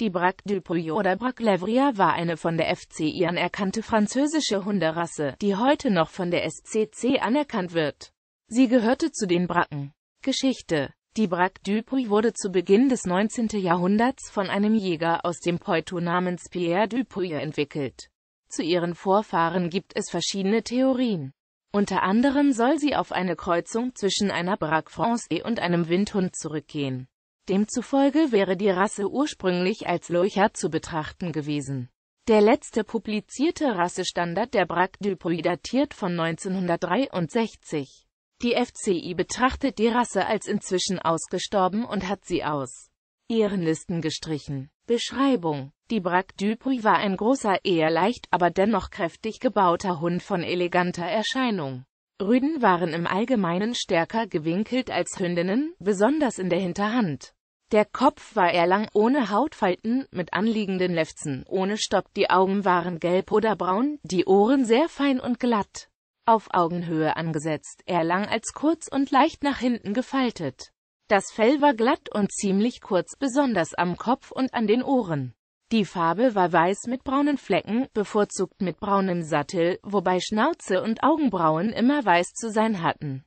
Die Braque du Puy oder Braque Levria war eine von der FCI anerkannte französische Hunderasse, die heute noch von der SCC anerkannt wird. Sie gehörte zu den Bracken. Geschichte Die Braque du Puy wurde zu Beginn des 19. Jahrhunderts von einem Jäger aus dem Poitou namens Pierre du Puy entwickelt. Zu ihren Vorfahren gibt es verschiedene Theorien. Unter anderem soll sie auf eine Kreuzung zwischen einer Braque Francais und einem Windhund zurückgehen. Demzufolge wäre die Rasse ursprünglich als Leuchart zu betrachten gewesen. Der letzte publizierte Rassestandard der Brachypoi datiert von 1963. Die FCI betrachtet die Rasse als inzwischen ausgestorben und hat sie aus ihren Listen gestrichen. Beschreibung Die Brachypoi war ein großer, eher leicht, aber dennoch kräftig gebauter Hund von eleganter Erscheinung. Rüden waren im Allgemeinen stärker gewinkelt als Hündinnen, besonders in der Hinterhand. Der Kopf war eher lang, ohne Hautfalten, mit anliegenden Lefzen, ohne Stopp, die Augen waren gelb oder braun, die Ohren sehr fein und glatt, auf Augenhöhe angesetzt, eher lang als kurz und leicht nach hinten gefaltet. Das Fell war glatt und ziemlich kurz, besonders am Kopf und an den Ohren. Die Farbe war weiß mit braunen Flecken, bevorzugt mit braunem Sattel, wobei Schnauze und Augenbrauen immer weiß zu sein hatten.